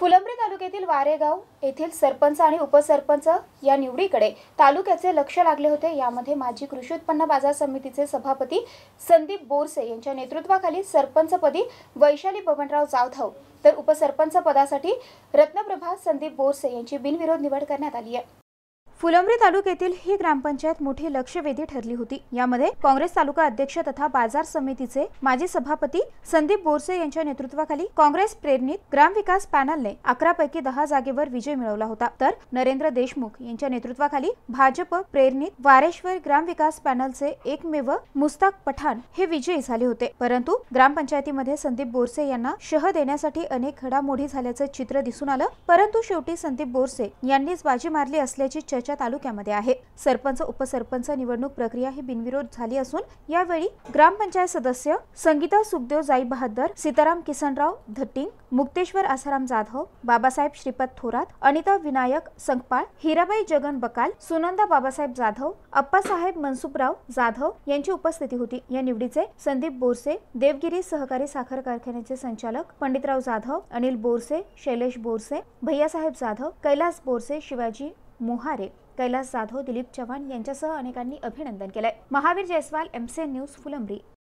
फुलंब्री तालुक्यातील वारेगाव येथील सरपंच आणि उपसरपंच या निवडीकडे तालुक्याचे लक्ष लागले होते यामध्ये माजी कृषी उत्पन्न बाजार समितीचे सभापती संदीप बोरसे यांच्या नेतृत्वाखाली सरपंचपदी वैशाली बबनराव जाधव तर उपसरपंच पदासाठी रत्नप्रभा संदीप बोरसे यांची बिनविरोध निवड करण्यात आली आहे फुलंब्री तालुक्यातील ही ग्रामपंचायत मोठी लक्षवेधी ठरली होती यामध्ये काँग्रेस तालुका अध्यक्ष तथा बाजार समितीचे माजी सभापती संदीप बोरसे यांच्या नेतृत्वाखाली काँग्रेस प्रेरणित ग्रामविकास पॅनलने अकरा पैकी दहा जागेवर विजय मिळवला होता तर नरेंद्र देशमुख यांच्या नेतृत्वाखाली भाजप प्रेरणित वारेश्वर ग्रामविकास पॅनलचे एकमेव मुस्ताक पठाण हे विजयी झाले होते परंतु ग्रामपंचायतीमध्ये संदीप बोरसे यांना शह देण्यासाठी अनेक घडामोडी झाल्याचं चित्र दिसून आलं परंतु शेवटी संदीप बोरसे यांनीच बाजी मारली असल्याची चर्चा तालुक्यामध्ये आहे सरपंच उपसरपंच निवडणूक प्रक्रिया ही बिनविरोध झाली असून यावेळी ग्रामपंचायत सदस्य संगीता सुखदेव जाई बहादर सीताराम किसनराव धटिंग मुक्तेश्वर आसाराम जाधव बाबासाहेब श्रीपद थोरात अनिता विनायक संकपाळ हिराबाई जगन बकाल सुनंदा बाबासाहेब जाधव अप्पासाहेब मनसुखराव जाधव यांची उपस्थिती होती या निवडीचे संदीप बोरसे देवगिरी सहकारी साखर कारखान्याचे संचालक पंडितराव जाधव अनिल बोरसे शैलेश बोरसे भैयासाहेब जाधव कैलास बोरसे शिवाजी मोहारे कैलास जाधव दिलीप चव्हाण यांच्यासह अनेकांनी अभिनंदन केलंय महावीर जयस्वाल एमसीएन न्यूज फुलंब्री